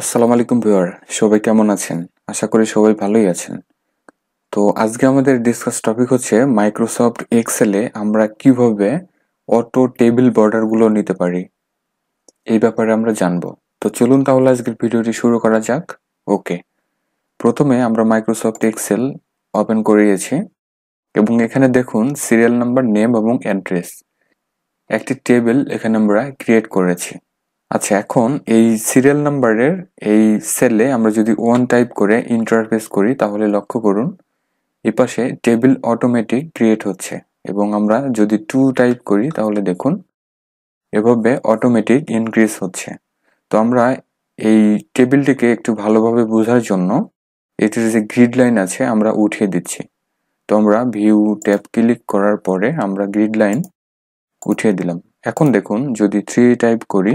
আসসালামু আলাইকুম ভিউয়ার সবাই কেমন আছেন আশা করি সবাই ভালোই আছেন তো আজকে আমাদের ডিসকাস টপিক হচ্ছে মাইক্রোসফট এক্সেলে আমরা কিভাবে অটো টেবিল বর্ডারগুলো নিতে পারি এই ব্যাপারে আমরা জানব তো চলুন তাহলে আজকের ভিডিওটি শুরু করা যাক ওকে প্রথমে আমরা মাইক্রোসফট এক্সেল ওপেন করিয়েছি এবং এখানে দেখুন সিরিয়াল নাম্বার নেম এবং অ্যাড্রেস একটি টেবিল এখানে আমরা ক্রিয়েট করেছি আচ্ছা এখন এই সিরিয়াল নাম্বারের এই সেলে আমরা যদি ওয়ান টাইপ করে ইন্টারফেস করি তাহলে লক্ষ্য করুন এপাশে টেবিল অটোমেটিক ক্রিয়েট হচ্ছে এবং আমরা যদি টু টাইপ করি তাহলে দেখুন এভাবে অটোমেটিক ইনক্রিজ হচ্ছে তো আমরা এই টেবিলটিকে একটু ভালোভাবে বোঝার জন্য এটির যে গ্রিড লাইন আছে আমরা উঠিয়ে দিচ্ছি তো আমরা ভিউ ট্যাব ক্লিক করার পরে আমরা গ্রিড লাইন উঠিয়ে দিলাম এখন দেখুন যদি থ্রি টাইপ করি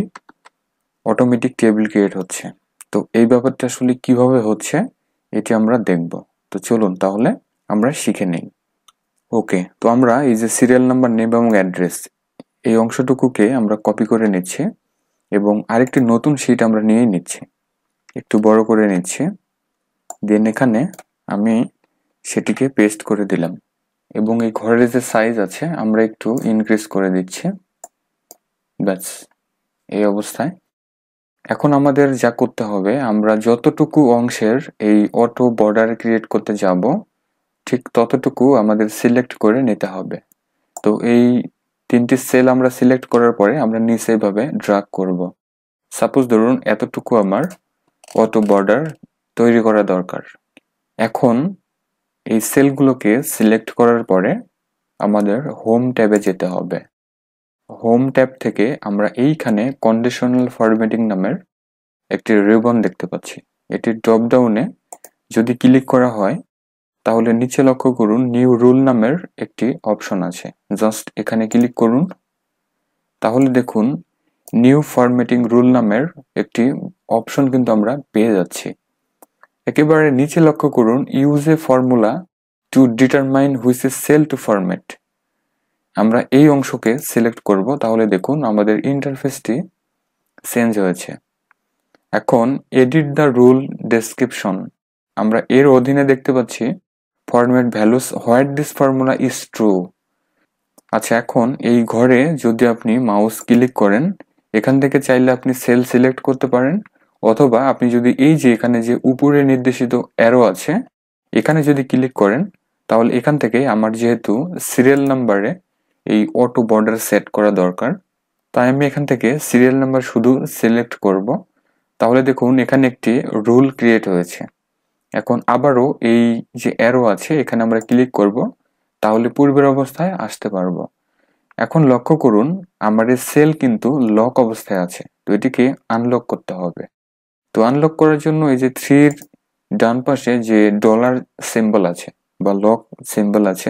অটোমেটিক টেবিল ক্রিয়েট হচ্ছে তো এই ব্যাপারটা আসলে কিভাবে হচ্ছে এটি আমরা দেখব তো চলুন তাহলে আমরা শিখে নেই ওকে তো আমরা এই যে সিরিয়াল নাম্বার নেম এবং অ্যাড্রেস এই অংশটুকুকে আমরা কপি করে নিচ্ছি এবং আরেকটি নতুন শিট আমরা নিয়ে নিচ্ছি একটু বড় করে নিচ্ছি দেন এখানে আমি সেটিকে পেস্ট করে দিলাম এবং এই ঘরের যে সাইজ আছে আমরা একটু ইনক্রিজ করে দিচ্ছি ব্যাস এই অবস্থায় এখন আমাদের যা করতে হবে আমরা যতটুকু অংশের এই অটো বর্ডার ক্রিয়েট করতে যাব ঠিক ততটুকু আমাদের সিলেক্ট করে নিতে হবে তো এই তিনটি সেল আমরা সিলেক্ট করার পরে আমরা নিচেভাবে ড্রাগ করব সাপোজ ধরুন এতটুকু আমার অটো বর্ডার তৈরি করা দরকার এখন এই সেলগুলোকে সিলেক্ট করার পরে আমাদের হোম ট্যাবে যেতে হবে হোম ট্যাব থেকে আমরা এইখানে কন্ডিশনাল ফরম্যাটিং নামের একটি রেবন দেখতে পাচ্ছি এটি ড্রপডাউনে যদি ক্লিক করা হয় তাহলে নিচে লক্ষ্য করুন নিউ রুল নামের একটি অপশন আছে জাস্ট এখানে ক্লিক করুন তাহলে দেখুন নিউ ফরম্যাটিং রুল নামের একটি অপশন কিন্তু আমরা পেয়ে যাচ্ছি একেবারে নিচে লক্ষ্য করুন use a formula to determine which a sell two format আমরা এই অংশকে সিলেক্ট করব তাহলে দেখুন আমাদের ইন্টারফেসটি চেঞ্জ হয়েছে এখন এডিট দ্য রুল ডেসক্রিপশন আমরা এর অধীনে দেখতে পাচ্ছি format values where this formula is true আচ্ছা এখন এই ঘরে যদি আপনি মাউস ক্লিক করেন এখান থেকে চাইলে আপনি সেল সিলেক্ট করতে পারেন অথবা আপনি যদি এই যে এখানে যে উপরে নির্দেশিত অ্যারো আছে এখানে যদি ক্লিক করেন তাহলে এখান থেকে আমার যেহেতু সিরিয়াল নাম্বারে এই অটো বর্ডার সেট করা দরকার তাই আমি এখান থেকে সিরিয়াল নাম্বার শুধু সিলেক্ট করব তাহলে দেখুন এখানে একটি রুল ক্রিয়েট হয়েছে এখন আবারও এই যে অ্যারো আছে এখানে আমরা ক্লিক করব তাহলে পূর্বের অবস্থায় আসতে পারবো এখন লক্ষ্য করুন আমাদের সেল কিন্তু লক অবস্থায় আছে তো এটিকে আনলক করতে হবে তো আনলক করার জন্য এই যে থ্রির ডান পাশে যে ডলার সিম্বল আছে বা লক সিম্বল আছে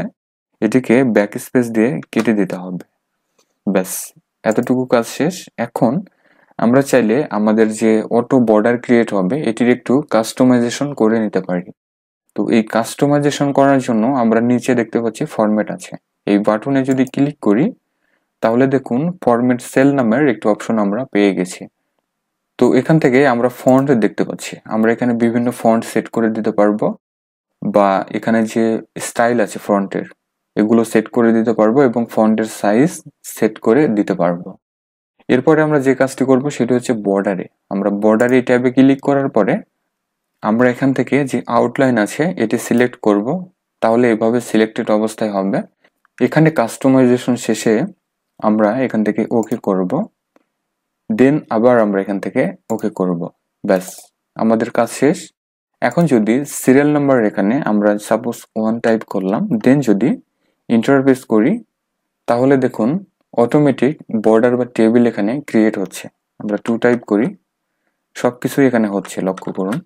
এটিকে ব্যাক স্পেস দিয়ে কেটে দিতে হবে ব্যাস এতটুকু কাজ শেষ এখন আমরা চাইলে আমাদের যে অটো বর্ডার ক্রিয়েট হবে এটির একটু কাস্টমাইজেশন করে নিতে পারি তো এই কাস্টমাইজেশন করার জন্য আমরা নিচে দেখতে পাচ্ছি ফরম্যাট আছে এই বাটনে যদি ক্লিক করি তাহলে দেখুন ফরম্যাট সেল নামের একটি অপশন আমরা পেয়ে গেছি তো এখান থেকে আমরা ফন্ট দেখতে পাচ্ছি আমরা এখানে বিভিন্ন ফন্ট সেট করে দিতে পারবো বা এখানে যে স্টাইল আছে ফ্রন্টের এগুলো সেট করে দিতে পারবো এবং ফন্টের সাইজ সেট করে দিতে পারবো এরপরে আমরা যে কাজটি করব সেটি হচ্ছে বর্ডারে আমরা বর্ডারে ট্যাবে ক্লিক করার পরে আমরা এখান থেকে যে আউটলাইন আছে এটি সিলেক্ট করব তাহলে এভাবে সিলেক্টেড অবস্থায় হবে এখানে কাস্টমাইজেশন শেষে আমরা এখান থেকে ওকে করব দেন আবার আমরা এখান থেকে ওকে করব ব্যাস আমাদের কাজ শেষ এখন যদি সিরিয়াল নাম্বার এখানে আমরা সাপোজ ওয়ান টাইপ করলাম দেন যদি ইন্টারফেস করি তাহলে দেখুন অটোমেটিক বর্ডার বা টেবিল এখানে ক্রিয়েট হচ্ছে আমরা টু টাইপ করি সব কিছুই এখানে হচ্ছে লক্ষ্য করুন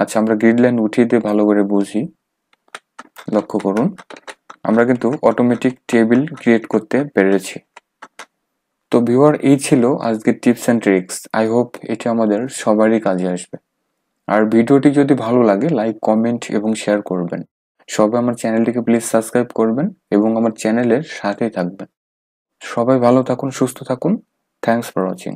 আচ্ছা আমরা গ্রিড লাইন উঠিয়ে দিয়ে ভালো করে বুঝি লক্ষ্য করুন আমরা কিন্তু অটোমেটিক টেবিল ক্রিয়েট করতে পেরেছি তো ভিউয়ার এই ছিল আজকে tips and tricks I hope এটি আমাদের সবারই কাজে আসবে আর ভিডিওটি যদি ভালো লাগে লাইক কমেন্ট এবং শেয়ার করবেন সবাই আমার চ্যানেলটিকে প্লিজ সাবস্ক্রাইব করবেন এবং আমার চ্যানেলের সাথেই থাকবেন সবাই ভালো থাকুন সুস্থ থাকুন থ্যাংকস ফর ওয়াচিং